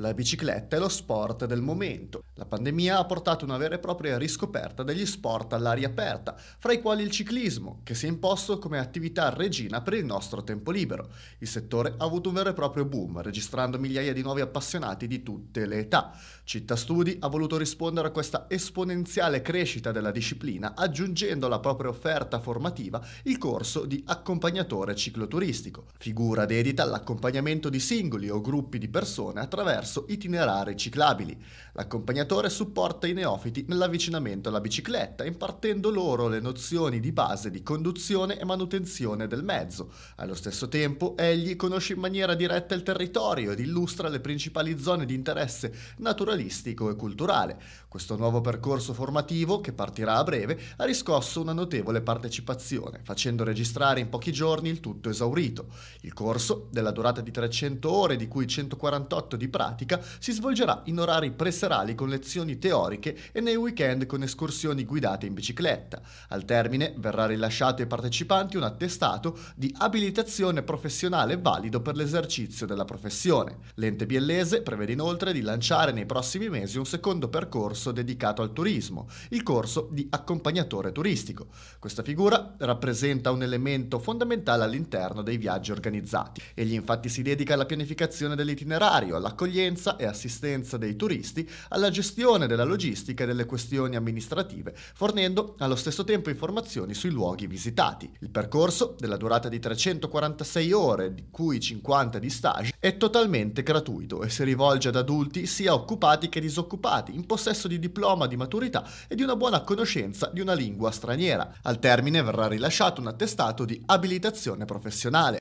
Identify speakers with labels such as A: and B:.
A: La bicicletta è lo sport del momento. La pandemia ha portato una vera e propria riscoperta degli sport all'aria aperta, fra i quali il ciclismo, che si è imposto come attività regina per il nostro tempo libero. Il settore ha avuto un vero e proprio boom, registrando migliaia di nuovi appassionati di tutte le età. Città Studi ha voluto rispondere a questa esponenziale crescita della disciplina, aggiungendo alla propria offerta formativa il corso di accompagnatore cicloturistico, figura dedita all'accompagnamento di singoli o gruppi di persone attraverso verso itinerari ciclabili. L'accompagnatore supporta i neofiti nell'avvicinamento alla bicicletta, impartendo loro le nozioni di base di conduzione e manutenzione del mezzo. Allo stesso tempo, egli conosce in maniera diretta il territorio ed illustra le principali zone di interesse naturalistico e culturale. Questo nuovo percorso formativo, che partirà a breve, ha riscosso una notevole partecipazione, facendo registrare in pochi giorni il tutto esaurito. Il corso, della durata di 300 ore, di cui 148 di pratica, pratica si svolgerà in orari preserali con lezioni teoriche e nei weekend con escursioni guidate in bicicletta. Al termine verrà rilasciato ai partecipanti un attestato di abilitazione professionale valido per l'esercizio della professione. L'ente biellese prevede inoltre di lanciare nei prossimi mesi un secondo percorso dedicato al turismo, il corso di accompagnatore turistico. Questa figura rappresenta un elemento fondamentale all'interno dei viaggi organizzati. Egli infatti si dedica alla pianificazione dell'itinerario, all'accoglienza accoglienza e assistenza dei turisti, alla gestione della logistica e delle questioni amministrative, fornendo allo stesso tempo informazioni sui luoghi visitati. Il percorso, della durata di 346 ore, di cui 50 di stage, è totalmente gratuito e si rivolge ad adulti sia occupati che disoccupati, in possesso di diploma di maturità e di una buona conoscenza di una lingua straniera. Al termine verrà rilasciato un attestato di abilitazione professionale.